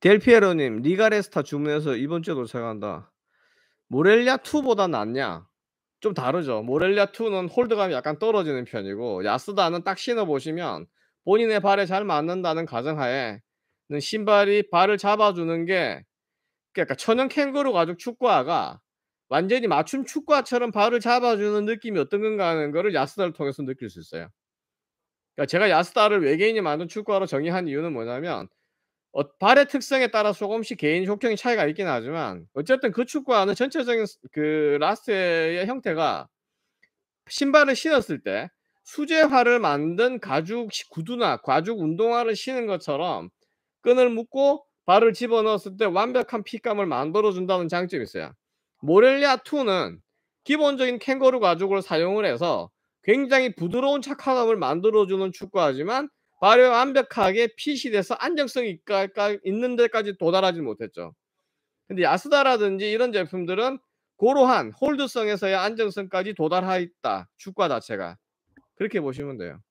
델피에로님 리가레스타 주문해서 이번 주에 도착한다. 모렐리아 2보다 낫냐? 좀 다르죠. 모렐리아 2는 홀드감이 약간 떨어지는 편이고 야스다는 딱 신어 보시면 본인의 발에 잘 맞는다는 가정하에 신발이 발을 잡아주는 게 그러니까 천연 캥거루 가죽 축구화가 완전히 맞춤 축구화처럼 발을 잡아주는 느낌이 어떤 건가 하는 거를 야스다를 통해서 느낄 수 있어요. 그러니까 제가 야스다를 외계인이 만든 축구화로 정의한 이유는 뭐냐면 어, 발의 특성에 따라 서 조금씩 개인 속형이 차이가 있긴 하지만 어쨌든 그축구하는 전체적인 그 라스의 형태가 신발을 신었을 때 수제화를 만든 가죽 구두나 가죽 운동화를 신은 것처럼 끈을 묶고 발을 집어넣었을 때 완벽한 핏감을 만들어준다는 장점이 있어요. 모렐리아2는 기본적인 캥거루 가죽을 사용을 해서 굉장히 부드러운 착화감을 만들어주는 축구하지만 발효 완벽하게 핏이 돼서 안정성이 있는 데까지 도달하지 못했죠. 근데 야스다라든지 이런 제품들은 고러한 홀드성에서의 안정성까지 도달하였다. 주가 자체가. 그렇게 보시면 돼요.